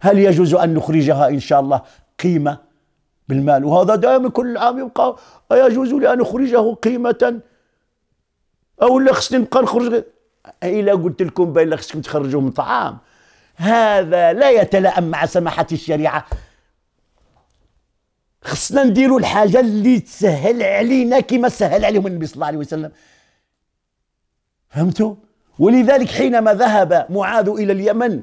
هل يجوز أن نخرجها إن شاء الله قيمة بالمال وهذا دائما كل عام يبقى يجوز لي أن أخرجه قيمة أو لا خصني نبقى نخرج إلا قلت لكم بأن خصكم تخرجوا من طعام هذا لا يتلائم مع سماحة الشريعة خصنا نديروا الحاجة اللي تسهل علينا كما سهل عليهم النبي صلى الله عليه وسلم فهمتوا؟ ولذلك حينما ذهب معاذ إلى اليمن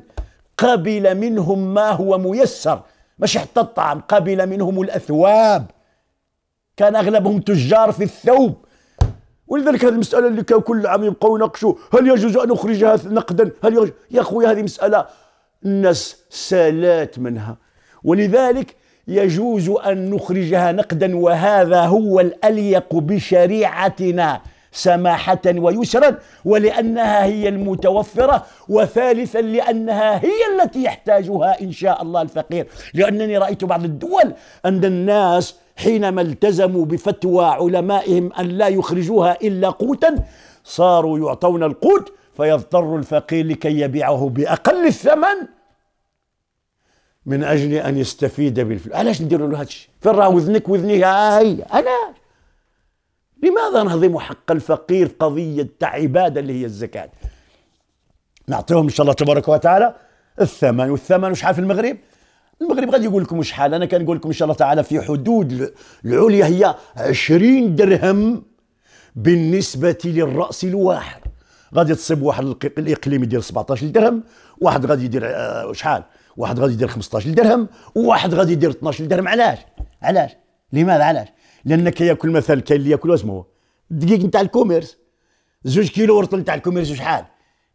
قبل منهم ما هو ميسر مش حتى الطعام قبل منهم الأثواب كان أغلبهم تجار في الثوب ولذلك هذه المسألة اللي كان كل عام يبقوا يناقشوا هل يجوز أن أخرجها نقدا هل يجوز يا أخوي هذه مسألة الناس سالات منها ولذلك يجوز أن نخرجها نقدا وهذا هو الأليق بشريعتنا سماحة ويسرا ولأنها هي المتوفرة وثالثا لأنها هي التي يحتاجها إن شاء الله الفقير لأنني رأيت بعض الدول أن الناس حينما التزموا بفتوى علمائهم أن لا يخرجوها إلا قوتا صاروا يعطون القوت فيضطر الفقير لكي يبيعه بأقل الثمن من أجل أن يستفيد بالفلوس علاش نديروا له هذا الشيء فين راه وذنك وذني هاي هي لماذا نهضم حق الفقير قضية عبادة اللي هي الزكاة نعطيهم إن شاء الله تبارك وتعالى الثمن والثمن وشحال في المغرب المغرب غادي يقول لكم شحال انا كنقول لكم ان شاء الله تعالى في حدود العليا هي 20 درهم بالنسبه للراس الواحد غادي تصيب واحد الاقليم يدير 17 درهم واحد غادي يدير آه شحال واحد غادي يدير 15 درهم وواحد غادي يدير 12 درهم علاش علاش لماذا علاش لان كياكل مثلا كاين اللي ياكل اسمه الدقيق نتاع الكوميرس زوج كيلو ورطل نتاع الكوميرس شحال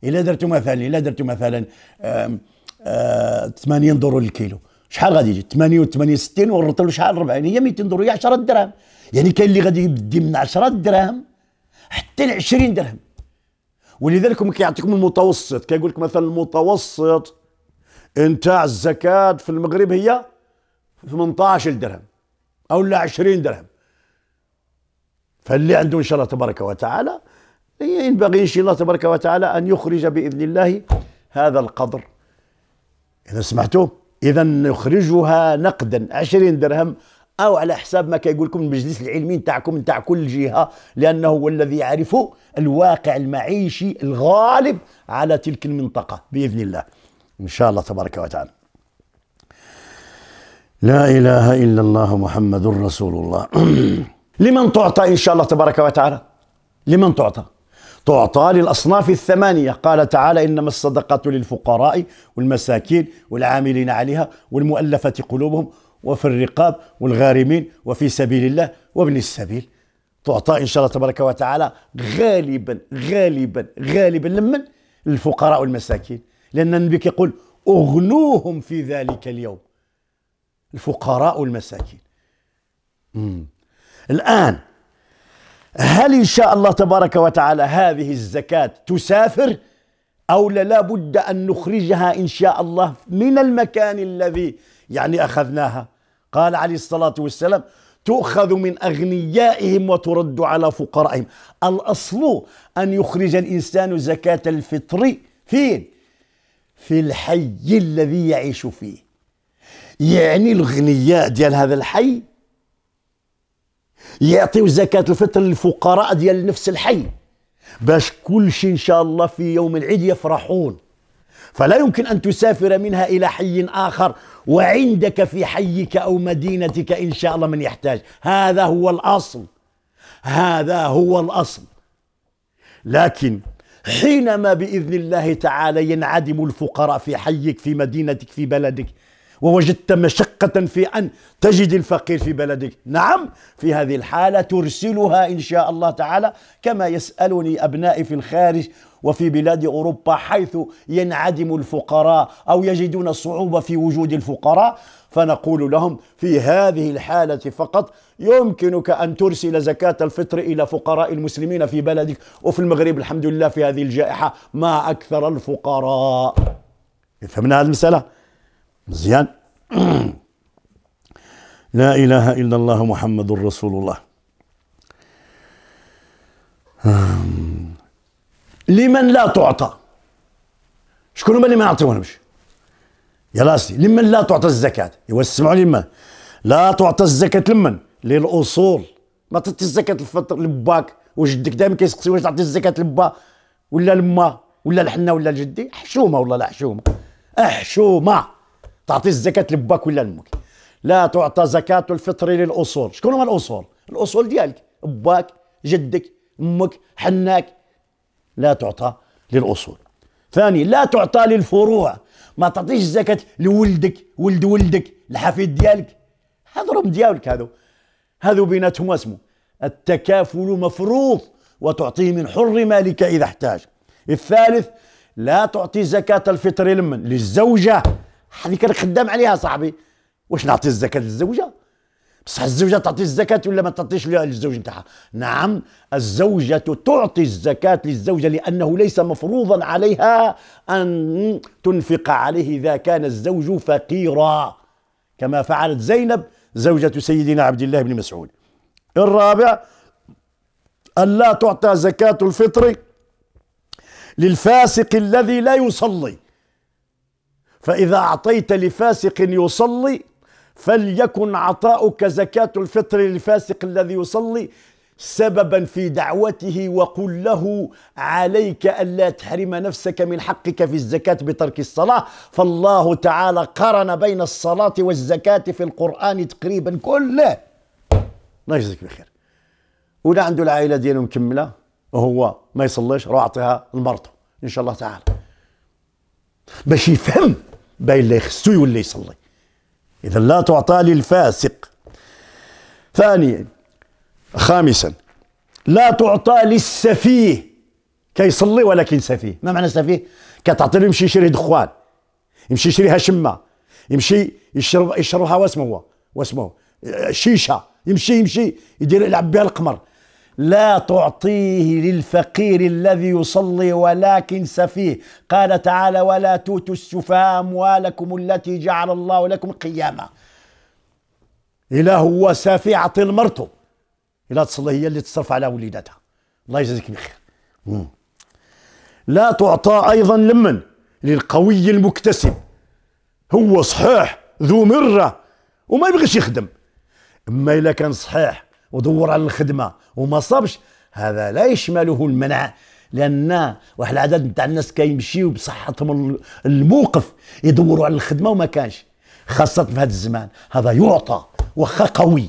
الا درتو مثلا الا درتو مثلا 80 آه، دور للكيلو شحال غادي يجي 88 60 والرطل شحال 40 هي 200 دور هي 10 دراهم يعني كاين اللي غادي يدي من 10 دراهم حتى ل 20 درهم ولذلك هما كيعطيكم المتوسط كيقول لك مثلا المتوسط نتاع الزكاه في المغرب هي 18 درهم او لا 20 درهم فاللي عنده إن شاء الله تبارك وتعالى ينبغي إن شاء الله تبارك وتعالى أن يخرج بإذن الله هذا القدر إذا سمعتوا إذا نخرجها نقدا 20 درهم أو على حساب ما كيقول لكم المجلس العلمي نتاعكم نتاع كل جهة لأنه هو الذي يعرف الواقع المعيشي الغالب على تلك المنطقة بإذن الله إن شاء الله تبارك وتعالى لا إله إلا الله محمد رسول الله لمن تعطى إن شاء الله تبارك وتعالى لمن تعطى تعطى للأصناف الثمانية قال تعالى إنما الصدقات للفقراء والمساكين والعاملين عليها والمؤلفة قلوبهم وفي الرقاب والغارمين وفي سبيل الله وابن السبيل تعطى إن شاء الله تبارك وتعالى غالبا غالبا غالبا لمن الفقراء والمساكين لأن النبي يقول أغنوهم في ذلك اليوم الفقراء والمساكين مم. الآن هل إن شاء الله تبارك وتعالى هذه الزكاة تسافر أو لا بد أن نخرجها إن شاء الله من المكان الذي يعني أخذناها قال عليه الصلاة والسلام تؤخذ من أغنيائهم وترد على فقرائهم الأصل أن يخرج الإنسان زكاة الفطر فين؟ في الحي الذي يعيش فيه يعني الغنياء ديال هذا الحي يعطيو زكاة الفطر للفقراء ديال نفس الحي باش كل شيء إن شاء الله في يوم العيد يفرحون فلا يمكن أن تسافر منها إلى حي آخر وعندك في حيك أو مدينتك إن شاء الله من يحتاج هذا هو الأصل هذا هو الأصل لكن حينما بإذن الله تعالى ينعدم الفقراء في حيك في مدينتك في بلدك ووجدت مشقة في أن تجد الفقير في بلدك نعم في هذه الحالة ترسلها إن شاء الله تعالى كما يسألني أبنائي في الخارج وفي بلاد أوروبا حيث ينعدم الفقراء أو يجدون صعوبة في وجود الفقراء فنقول لهم في هذه الحالة فقط يمكنك أن ترسل زكاة الفطر إلى فقراء المسلمين في بلدك وفي المغرب الحمد لله في هذه الجائحة ما أكثر الفقراء فهمنا هذه المسألة مزيان لا إله إلا الله محمد رسول الله لمن لا تعطى شكون هما اللي ما يعطيوهمش يا لاسي لمن لا تعطى الزكاة ايوا اسمعوا لمن لا تعطى الزكاة لمن للأصول ما تعطي الزكاة الفطر لباك وجدك دائما كيسقسي واش تعطي الزكاة لبا ولا لما ولا الحنه ولا الجدي حشومة والله لا حشومة حشومة تعطي الزكاة لباك ولا لامك لا تعطى زكاة الفطر للأصول شكون هما الأصول الأصول ديالك باك جدك أمك حناك لا تعطى للأصول ثاني لا تعطى للفروع ما تعطيش الزكاة لولدك ولد ولدك الحفيد ديالك هضرهم ديالك هذو هذو بيناتهم اسمه التكافل مفروض وتعطيه من حر مالك إذا احتاج الثالث لا تعطي زكاة الفطر لمن للزوجة هذيك انا خدام عليها صاحبي واش نعطي الزكاه للزوجه بصح الزوجه تعطي الزكاه ولا ما تعطيش للزوج نتاعها نعم الزوجه تعطي الزكاه للزوجه لانه ليس مفروضا عليها ان تنفق عليه اذا كان الزوج فقيرا كما فعلت زينب زوجه سيدنا عبد الله بن مسعود الرابع الا تعطى زكاه الفطر للفاسق الذي لا يصلي فإذا أعطيت لفاسق يصلي فليكن عطاؤك زكاة الفطر للفاسق الذي يصلي سببا في دعوته وقل له عليك ألا تحرم نفسك من حقك في الزكاة بترك الصلاة فالله تعالى قرن بين الصلاة والزكاة في القرآن تقريبا كله الله يجزيك بخير ولا عنده العائلة ديالو مكملة وهو ما يصليش روح أعطيها لمرته إن شاء الله تعالى باش يفهم باين اللي خصو يولي يصلي اذا لا تعطى للفاسق ثانيا خامسا لا تعطى للسفيه كيصلي ولكن سفيه ما معنى سفيه كتعطي له يمشي يشري دخان يمشي يشريها شمه يمشي يشرب يشربها واسمه هو واسمه شيشه يمشي يمشي يدير يلعب بها القمر لا تعطيه للفقير الذي يصلي ولكن سفيه قال تعالى ولا توتوا السفهاء اموالكم التي جعل الله لكم قياما الا هو سفي اعطي لمرته الا تصلي هي اللي تصرف على وليداتها الله يجزيك بخير لا تعطى ايضا لمن للقوي المكتسب هو صحيح ذو مره وما يبغيش يخدم اما اذا كان صحيح ودور على الخدمه وما صابش هذا لا يشمله المنع لان واحد العدد نتاع الناس كيمشيو بصحتهم الموقف يدوروا على الخدمه وما كانش خاصه في هذا الزمان هذا يعطى وخا قوي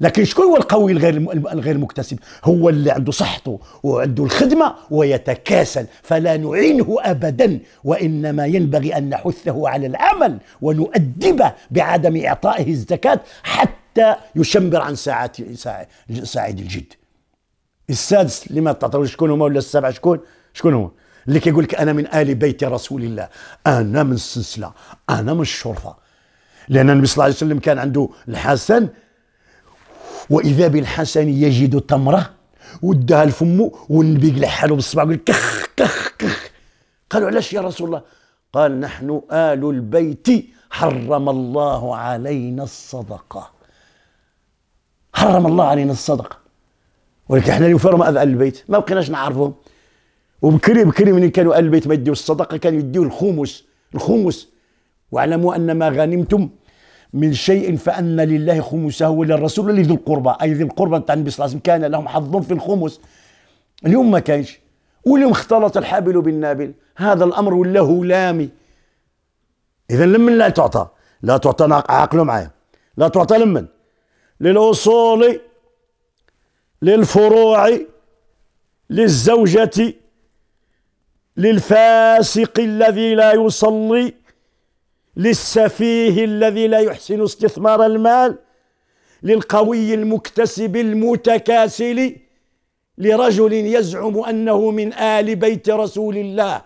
لكن شكون هو القوي الغير الغير مكتسب هو اللي عنده صحته وعنده الخدمه ويتكاسل فلا نعينه ابدا وانما ينبغي ان نحثه على العمل ونؤدبه بعدم اعطائه الزكاه حتى حتى يشمر عن ساعات سعيد الجد السادس لما تعتبر شكون هما ولا السابع شكون شكون هو اللي كيقول لك انا من ال بيت رسول الله انا من السلسله انا من الشرفه لان النبي صلى الله عليه وسلم كان عنده الحسن واذا بالحسن يجد تمره ودها لفمه والنبي حاله بالصبع قال كخ كخ كخ قالوا علاش يا رسول الله قال نحن ال البيت حرم الله علينا الصدقه حرم الله علينا الصدقه ولكن احنا اليوم فرما اهل البيت ما بقيناش نعرفهم وبكري بكري من كانوا اهل البيت ما يديو الصدقه كانوا يديو الخمس الخمس واعلموا ان ما غنمتم من شيء فان لله خمسه وللرسول ولذي القربى اي ذي القربى تاع النبي صلى الله عليه وسلم كان لهم حظ في الخمس اليوم ما كانش واليوم اختلط الحابل بالنابل هذا الامر ولا هلامي اذا لمن لا تعطى لا تعطى عقله معايا لا تعطى لمن للأصول للفروع للزوجة للفاسق الذي لا يصلي للسفيه الذي لا يحسن استثمار المال للقوي المكتسب المتكاسل لرجل يزعم أنه من آل بيت رسول الله